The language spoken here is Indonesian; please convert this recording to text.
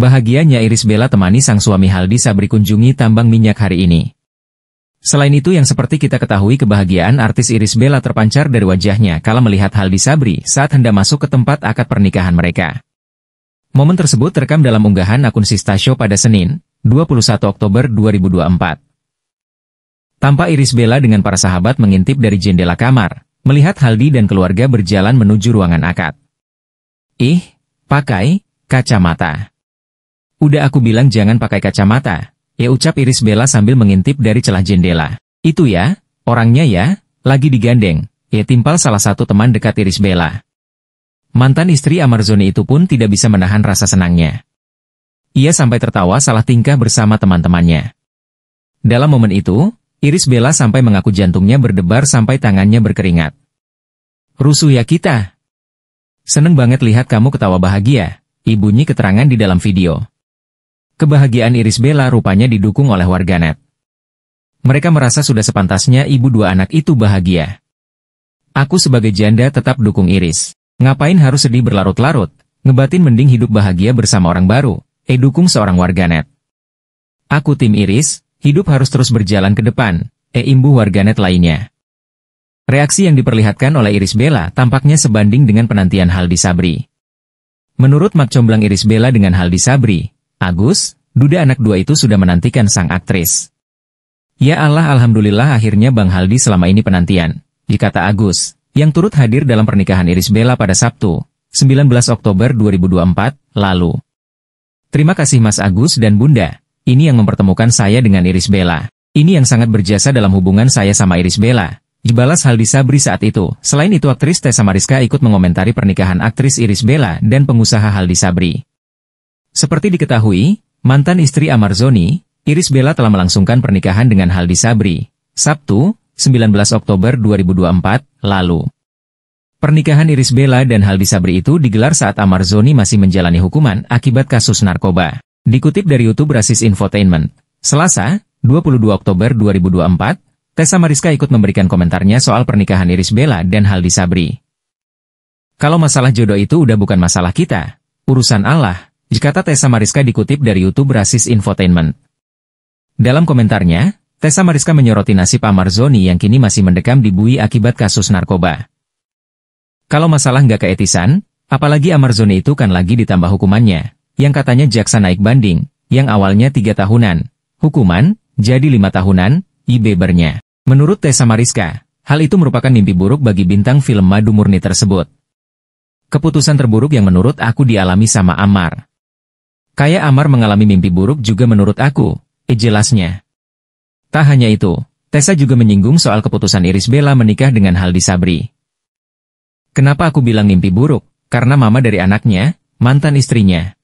Bahagianya Iris Bella temani sang suami Haldi Sabri kunjungi tambang minyak hari ini. Selain itu yang seperti kita ketahui kebahagiaan artis Iris Bella terpancar dari wajahnya kala melihat Haldi Sabri saat hendak masuk ke tempat akad pernikahan mereka. Momen tersebut terekam dalam unggahan akun Sista Show pada Senin, 21 Oktober 2024. Tampak Iris Bella dengan para sahabat mengintip dari jendela kamar, melihat Haldi dan keluarga berjalan menuju ruangan akad. Ih, pakai kacamata. Udah aku bilang jangan pakai kacamata. Ya ucap Iris Bella sambil mengintip dari celah jendela. Itu ya, orangnya ya, lagi digandeng. Ya timpal salah satu teman dekat Iris Bella. Mantan istri Amarzoni itu pun tidak bisa menahan rasa senangnya. Ia sampai tertawa salah tingkah bersama teman-temannya. Dalam momen itu, Iris Bella sampai mengaku jantungnya berdebar sampai tangannya berkeringat. Rusuh ya kita. Seneng banget lihat kamu ketawa bahagia, Ibunya keterangan di dalam video. Kebahagiaan Iris Bella rupanya didukung oleh warganet. Mereka merasa sudah sepantasnya ibu dua anak itu bahagia. Aku sebagai janda tetap dukung Iris. Ngapain harus sedih berlarut-larut? Ngebatin mending hidup bahagia bersama orang baru. Eh dukung seorang warganet. Aku tim Iris, hidup harus terus berjalan ke depan. Eh imbu warganet lainnya. Reaksi yang diperlihatkan oleh Iris Bella tampaknya sebanding dengan penantian Haldi Sabri. Menurut Mak Comblang Iris Bella dengan Haldi Sabri, Agus, duda anak dua itu sudah menantikan sang aktris. Ya Allah Alhamdulillah akhirnya Bang Haldi selama ini penantian, dikata Agus, yang turut hadir dalam pernikahan Iris Bella pada Sabtu, 19 Oktober 2024, lalu. Terima kasih Mas Agus dan Bunda, ini yang mempertemukan saya dengan Iris Bella. Ini yang sangat berjasa dalam hubungan saya sama Iris Bella. Jebalas Haldi Sabri saat itu. Selain itu aktris Tessa Mariska ikut mengomentari pernikahan aktris Iris Bella dan pengusaha Haldi Sabri. Seperti diketahui, mantan istri Amar Zoni, Iris Bella telah melangsungkan pernikahan dengan Haldi Sabri, Sabtu, 19 Oktober 2024, lalu. Pernikahan Iris Bella dan Haldi Sabri itu digelar saat Amar Zoni masih menjalani hukuman akibat kasus narkoba. Dikutip dari YouTube Rasis Infotainment, Selasa, 22 Oktober 2024, Tessa Mariska ikut memberikan komentarnya soal pernikahan Iris Bella dan Haldi Sabri. Kalau masalah jodoh itu udah bukan masalah kita, urusan Allah. Jikata Tessa Mariska dikutip dari YouTube Rasis Infotainment. Dalam komentarnya, Tessa Mariska menyoroti nasib Amar Zoni yang kini masih mendekam di bui akibat kasus narkoba. Kalau masalah nggak keetisan, apalagi Amar Zoni itu kan lagi ditambah hukumannya, yang katanya jaksa naik banding, yang awalnya tiga tahunan, hukuman, jadi lima tahunan, ibebernya. Menurut Tessa Mariska, hal itu merupakan mimpi buruk bagi bintang film Madu Murni tersebut. Keputusan terburuk yang menurut aku dialami sama Amar. Kayak Amar mengalami mimpi buruk juga menurut aku, eh jelasnya. Tak hanya itu, Tessa juga menyinggung soal keputusan Iris Bella menikah dengan Haldi Sabri. Kenapa aku bilang mimpi buruk? Karena mama dari anaknya, mantan istrinya.